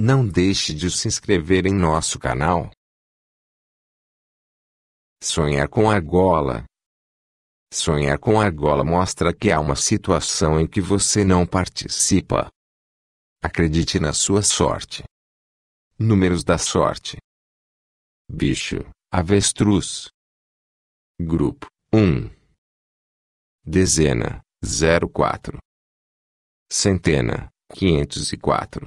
Não deixe de se inscrever em nosso canal. Sonhar com argola. Sonhar com argola mostra que há uma situação em que você não participa. Acredite na sua sorte. Números da sorte. Bicho, avestruz. Grupo 1. Dezena, 04. Centena, 504.